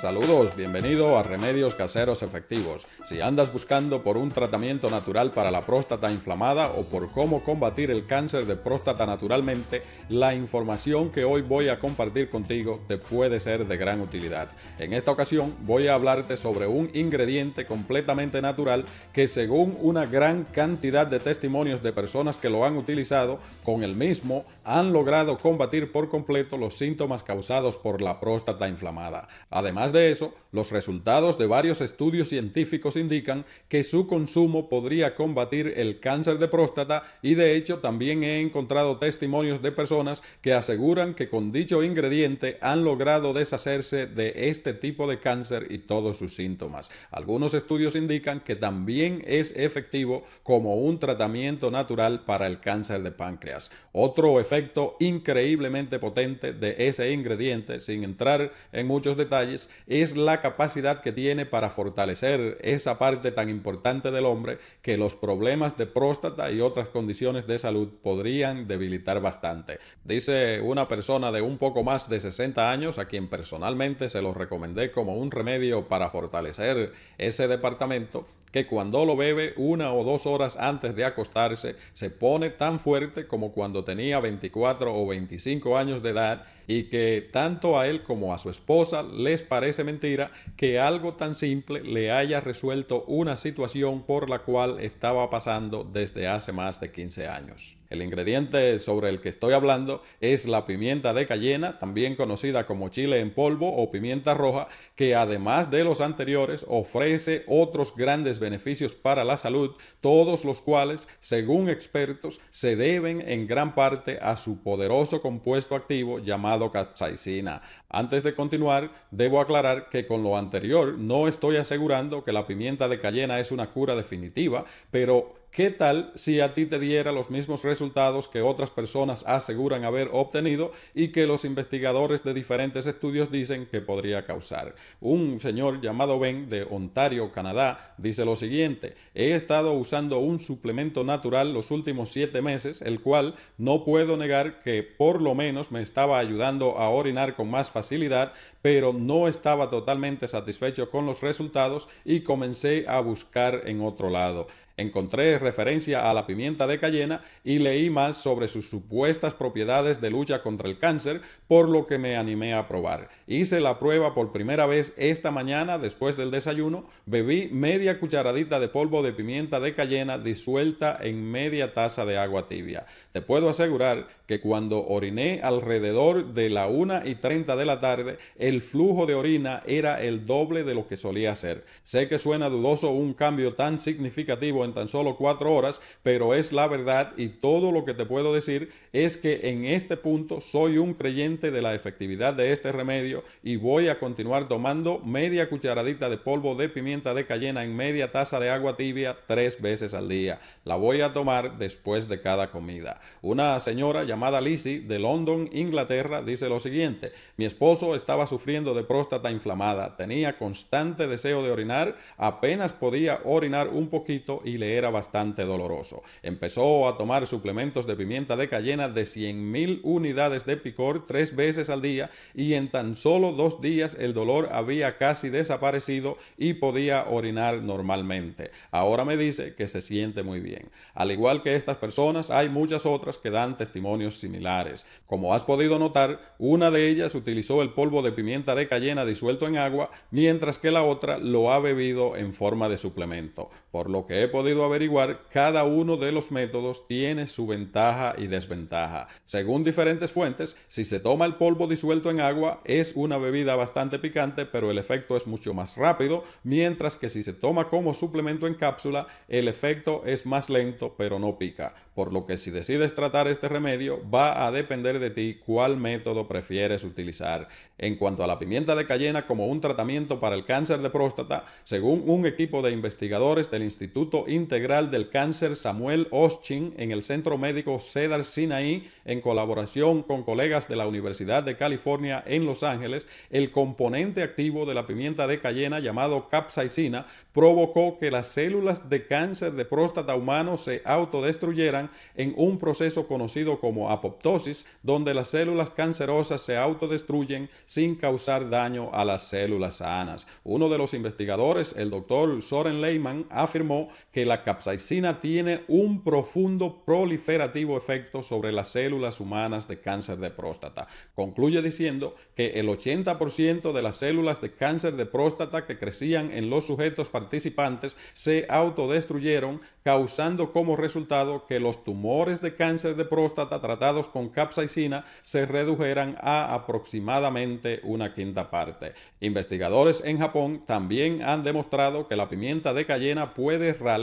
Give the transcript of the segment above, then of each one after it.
Saludos, bienvenido a Remedios Caseros Efectivos. Si andas buscando por un tratamiento natural para la próstata inflamada o por cómo combatir el cáncer de próstata naturalmente, la información que hoy voy a compartir contigo te puede ser de gran utilidad. En esta ocasión voy a hablarte sobre un ingrediente completamente natural que según una gran cantidad de testimonios de personas que lo han utilizado, con el mismo han logrado combatir por completo los síntomas causados por la próstata inflamada. Además de eso, los resultados de varios estudios científicos indican que su consumo podría combatir el cáncer de próstata y de hecho también he encontrado testimonios de personas que aseguran que con dicho ingrediente han logrado deshacerse de este tipo de cáncer y todos sus síntomas. Algunos estudios indican que también es efectivo como un tratamiento natural para el cáncer de páncreas. Otro efecto increíblemente potente de ese ingrediente, sin entrar en muchos detalles, es la capacidad que tiene para fortalecer esa parte tan importante del hombre que los problemas de próstata y otras condiciones de salud podrían debilitar bastante. Dice una persona de un poco más de 60 años a quien personalmente se lo recomendé como un remedio para fortalecer ese departamento que cuando lo bebe una o dos horas antes de acostarse se pone tan fuerte como cuando tenía 24 o 25 años de edad y que tanto a él como a su esposa les parece mentira que algo tan simple le haya resuelto una situación por la cual estaba pasando desde hace más de 15 años. El ingrediente sobre el que estoy hablando es la pimienta de cayena, también conocida como chile en polvo o pimienta roja, que además de los anteriores ofrece otros grandes beneficios para la salud, todos los cuales, según expertos, se deben en gran parte a su poderoso compuesto activo llamado capsaicina. Antes de continuar, debo aclarar que con lo anterior no estoy asegurando que la pimienta de cayena es una cura definitiva, pero ¿Qué tal si a ti te diera los mismos resultados que otras personas aseguran haber obtenido y que los investigadores de diferentes estudios dicen que podría causar? Un señor llamado Ben de Ontario, Canadá, dice lo siguiente, he estado usando un suplemento natural los últimos siete meses, el cual no puedo negar que por lo menos me estaba ayudando a orinar con más facilidad, pero no estaba totalmente satisfecho con los resultados y comencé a buscar en otro lado encontré referencia a la pimienta de cayena y leí más sobre sus supuestas propiedades de lucha contra el cáncer, por lo que me animé a probar. Hice la prueba por primera vez esta mañana después del desayuno, bebí media cucharadita de polvo de pimienta de cayena disuelta en media taza de agua tibia. Te puedo asegurar que cuando oriné alrededor de la 1 y 30 de la tarde, el flujo de orina era el doble de lo que solía ser. Sé que suena dudoso un cambio tan significativo en tan solo cuatro horas, pero es la verdad y todo lo que te puedo decir es que en este punto soy un creyente de la efectividad de este remedio y voy a continuar tomando media cucharadita de polvo de pimienta de cayena en media taza de agua tibia tres veces al día. La voy a tomar después de cada comida. Una señora llamada Lizzie de London, Inglaterra, dice lo siguiente, mi esposo estaba sufriendo de próstata inflamada, tenía constante deseo de orinar, apenas podía orinar un poquito y le era bastante doloroso. Empezó a tomar suplementos de pimienta de cayena de 100.000 unidades de picor tres veces al día y en tan solo dos días el dolor había casi desaparecido y podía orinar normalmente. Ahora me dice que se siente muy bien. Al igual que estas personas, hay muchas otras que dan testimonios similares. Como has podido notar, una de ellas utilizó el polvo de pimienta de cayena disuelto en agua, mientras que la otra lo ha bebido en forma de suplemento, por lo que he podido averiguar, cada uno de los métodos tiene su ventaja y desventaja. Según diferentes fuentes, si se toma el polvo disuelto en agua, es una bebida bastante picante, pero el efecto es mucho más rápido, mientras que si se toma como suplemento en cápsula, el efecto es más lento, pero no pica. Por lo que si decides tratar este remedio, va a depender de ti cuál método prefieres utilizar. En cuanto a la pimienta de cayena como un tratamiento para el cáncer de próstata, según un equipo de investigadores del Instituto Integral del Cáncer Samuel Oschin en el Centro Médico Cedar Sinai en colaboración con colegas de la Universidad de California en Los Ángeles, el componente activo de la pimienta de cayena llamado capsaicina provocó que las células de cáncer de próstata humano se autodestruyeran en un proceso conocido como apoptosis, donde las células cancerosas se autodestruyen sin causar daño a las células sanas. Uno de los investigadores, el doctor Soren Lehman, afirmó que la capsaicina tiene un profundo proliferativo efecto sobre las células humanas de cáncer de próstata. Concluye diciendo que el 80% de las células de cáncer de próstata que crecían en los sujetos participantes se autodestruyeron, causando como resultado que los tumores de cáncer de próstata tratados con capsaicina se redujeran a aproximadamente una quinta parte. Investigadores en Japón también han demostrado que la pimienta de cayena puede ralentizar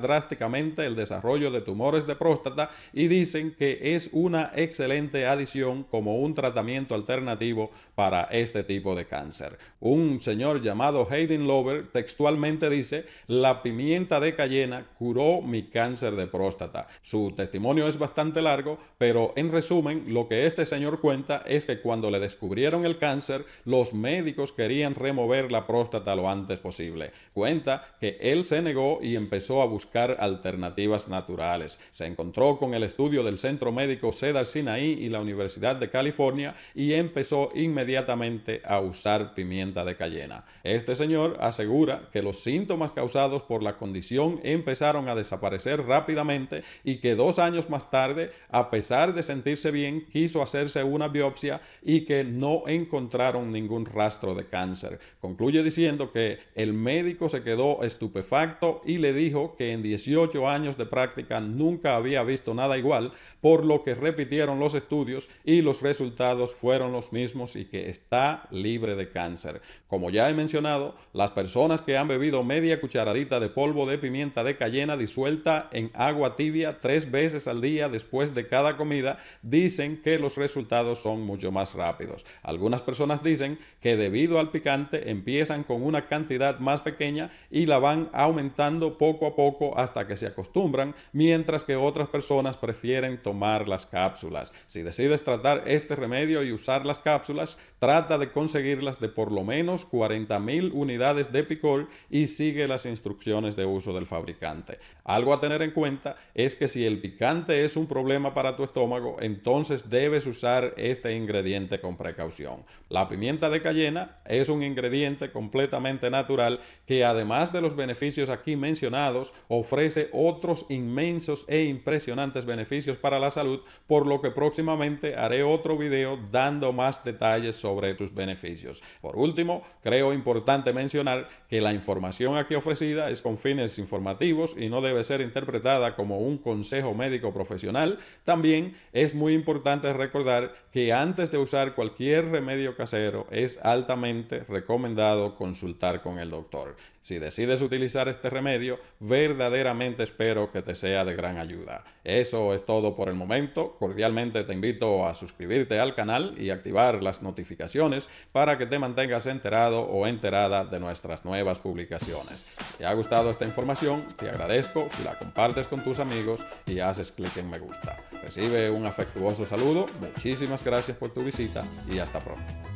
drásticamente el desarrollo de tumores de próstata y dicen que es una excelente adición como un tratamiento alternativo para este tipo de cáncer. Un señor llamado Hayden Lover textualmente dice, la pimienta de cayena curó mi cáncer de próstata. Su testimonio es bastante largo, pero en resumen lo que este señor cuenta es que cuando le descubrieron el cáncer, los médicos querían remover la próstata lo antes posible. Cuenta que él se negó y empezó a buscar alternativas naturales. Se encontró con el estudio del Centro Médico Cedar Sinaí y la Universidad de California y empezó inmediatamente a usar pimienta de cayena. Este señor asegura que los síntomas causados por la condición empezaron a desaparecer rápidamente y que dos años más tarde, a pesar de sentirse bien, quiso hacerse una biopsia y que no encontraron ningún rastro de cáncer. Concluye diciendo que el médico se quedó estupefacto y le dijo que en 18 años de práctica nunca había visto nada igual, por lo que repitieron los estudios y los resultados fueron los mismos y que está libre de cáncer. Como ya he mencionado, las personas que han bebido media cucharadita de polvo de pimienta de cayena disuelta en agua tibia tres veces al día después de cada comida dicen que los resultados son mucho más rápidos. Algunas personas dicen que debido al picante empiezan con una cantidad más pequeña y la van aumentando poco a poco hasta que se acostumbran, mientras que otras personas prefieren tomar las cápsulas. Si decides tratar este remedio y usar las cápsulas, trata de conseguirlas de por lo menos 40.000 unidades de picol y sigue las instrucciones de uso del fabricante. Algo a tener en cuenta es que si el picante es un problema para tu estómago, entonces debes usar este ingrediente con precaución. La pimienta de cayena es un ingrediente completamente natural que además de los beneficios aquí mencionados, ofrece otros inmensos e impresionantes beneficios para la salud, por lo que próximamente haré otro video dando más detalles sobre sus beneficios. Por último, creo importante mencionar que la información aquí ofrecida es con fines informativos y no debe ser interpretada como un consejo médico profesional. También es muy importante recordar que antes de usar cualquier remedio casero es altamente recomendado consultar con el doctor. Si decides utilizar este remedio, verdaderamente espero que te sea de gran ayuda. Eso es todo por el momento. Cordialmente te invito a suscribirte al canal y activar las notificaciones para que te mantengas enterado o enterada de nuestras nuevas publicaciones. Si te ha gustado esta información, te agradezco si la compartes con tus amigos y haces clic en me gusta. Recibe un afectuoso saludo, muchísimas gracias por tu visita y hasta pronto.